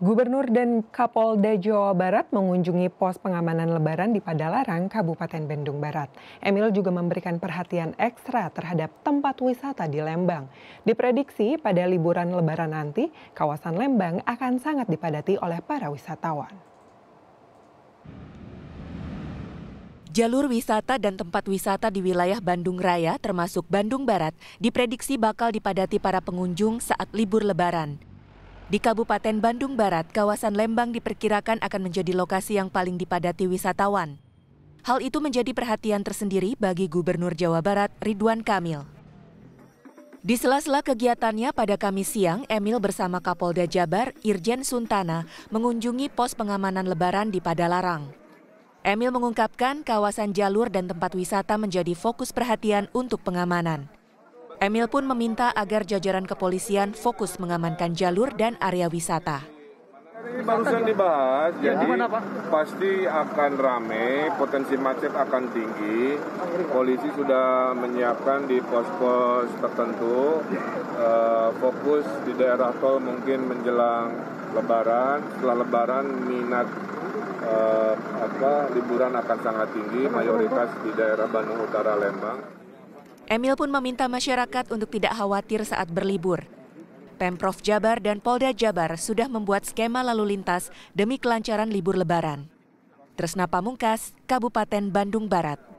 Gubernur dan Kapolda Jawa Barat mengunjungi pos pengamanan lebaran di Padalarang, Kabupaten Bandung Barat. Emil juga memberikan perhatian ekstra terhadap tempat wisata di Lembang. Diprediksi pada liburan lebaran nanti, kawasan Lembang akan sangat dipadati oleh para wisatawan. Jalur wisata dan tempat wisata di wilayah Bandung Raya termasuk Bandung Barat diprediksi bakal dipadati para pengunjung saat libur lebaran. Di Kabupaten Bandung Barat, kawasan Lembang diperkirakan akan menjadi lokasi yang paling dipadati wisatawan. Hal itu menjadi perhatian tersendiri bagi Gubernur Jawa Barat Ridwan Kamil. Di sela-sela kegiatannya pada Kamis siang, Emil bersama Kapolda Jabar, Irjen Suntana, mengunjungi pos pengamanan lebaran di Padalarang. Emil mengungkapkan kawasan jalur dan tempat wisata menjadi fokus perhatian untuk pengamanan. Emil pun meminta agar jajaran kepolisian fokus mengamankan jalur dan area wisata. Ini barusan dibahas, ya, jadi Pak? pasti akan rame, potensi macet akan tinggi. Polisi sudah menyiapkan di pos-pos tertentu, eh, fokus di daerah tol mungkin menjelang Lebaran. Setelah Lebaran minat eh, apa liburan akan sangat tinggi, mayoritas di daerah Bandung Utara Lembang. Emil pun meminta masyarakat untuk tidak khawatir saat berlibur. Pemprov Jabar dan Polda Jabar sudah membuat skema lalu lintas demi kelancaran libur lebaran. Tresna Pamungkas, Kabupaten Bandung Barat.